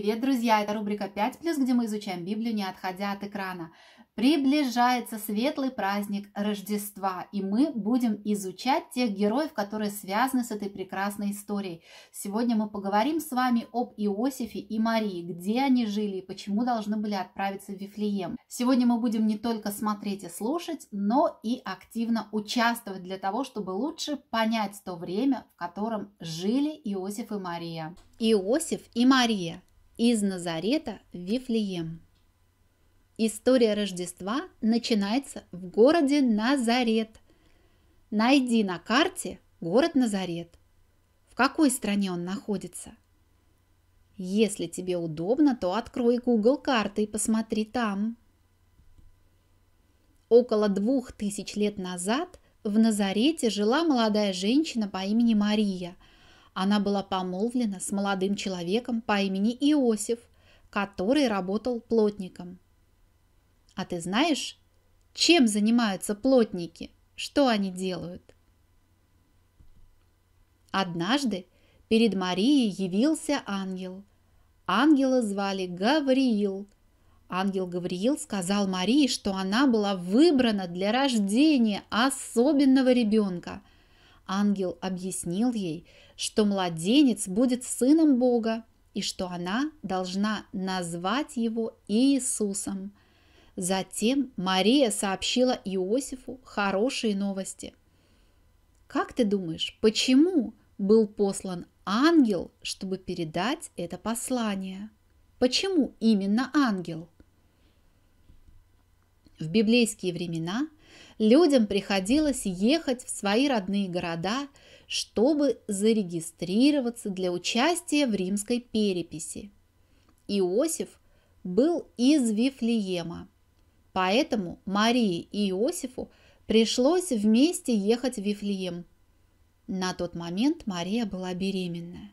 Привет, друзья! Это рубрика 5+, где мы изучаем Библию, не отходя от экрана. Приближается светлый праздник Рождества, и мы будем изучать тех героев, которые связаны с этой прекрасной историей. Сегодня мы поговорим с вами об Иосифе и Марии, где они жили и почему должны были отправиться в Вифлеем. Сегодня мы будем не только смотреть и слушать, но и активно участвовать для того, чтобы лучше понять то время, в котором жили Иосиф и Мария. Иосиф и Мария из Назарета в Вифлеем. История Рождества начинается в городе Назарет. Найди на карте город Назарет. В какой стране он находится? Если тебе удобно, то открой Google карты и посмотри там. Около двух тысяч лет назад в Назарете жила молодая женщина по имени Мария – она была помолвлена с молодым человеком по имени Иосиф, который работал плотником. А ты знаешь, чем занимаются плотники? Что они делают? Однажды перед Марией явился ангел. Ангела звали Гавриил. Ангел Гавриил сказал Марии, что она была выбрана для рождения особенного ребенка – Ангел объяснил ей, что младенец будет сыном Бога и что она должна назвать его Иисусом. Затем Мария сообщила Иосифу хорошие новости. Как ты думаешь, почему был послан ангел, чтобы передать это послание? Почему именно ангел? В библейские времена – Людям приходилось ехать в свои родные города, чтобы зарегистрироваться для участия в римской переписи. Иосиф был из Вифлеема, поэтому Марии и Иосифу пришлось вместе ехать в Вифлеем. На тот момент Мария была беременная.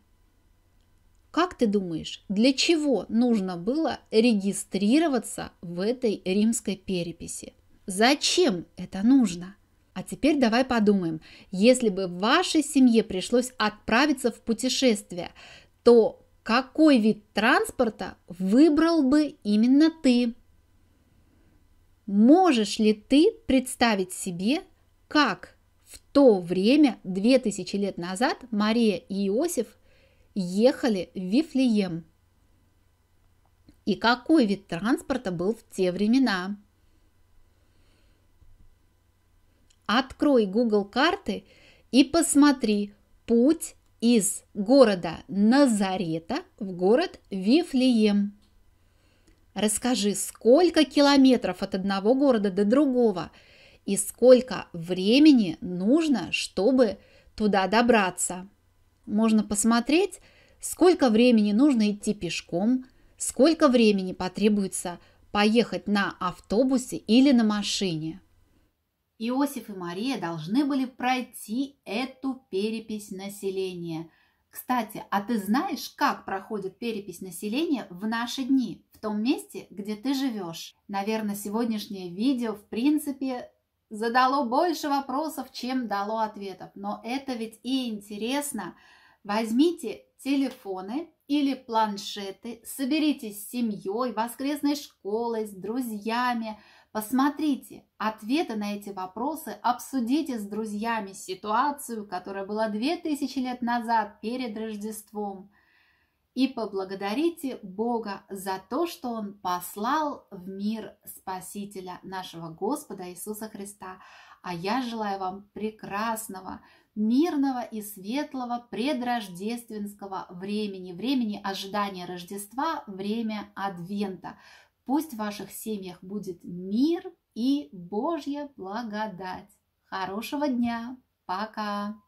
Как ты думаешь, для чего нужно было регистрироваться в этой римской переписи? Зачем это нужно? А теперь давай подумаем, если бы вашей семье пришлось отправиться в путешествие, то какой вид транспорта выбрал бы именно ты? Можешь ли ты представить себе, как в то время, 2000 лет назад, Мария и Иосиф ехали в Вифлеем? И какой вид транспорта был в те времена? Открой Google карты и посмотри путь из города Назарета в город Вифлеем. Расскажи, сколько километров от одного города до другого и сколько времени нужно, чтобы туда добраться. Можно посмотреть, сколько времени нужно идти пешком, сколько времени потребуется поехать на автобусе или на машине – Иосиф и Мария должны были пройти эту перепись населения. Кстати, а ты знаешь, как проходит перепись населения в наши дни, в том месте, где ты живешь? Наверное, сегодняшнее видео, в принципе, задало больше вопросов, чем дало ответов. Но это ведь и интересно. Возьмите телефоны или планшеты, соберитесь с семьей, воскресной школой, с друзьями – Посмотрите ответы на эти вопросы, обсудите с друзьями ситуацию, которая была 2000 лет назад перед Рождеством, и поблагодарите Бога за то, что Он послал в мир Спасителя нашего Господа Иисуса Христа. А я желаю вам прекрасного, мирного и светлого предрождественского времени, времени ожидания Рождества, время Адвента. Пусть в ваших семьях будет мир и Божья благодать. Хорошего дня! Пока!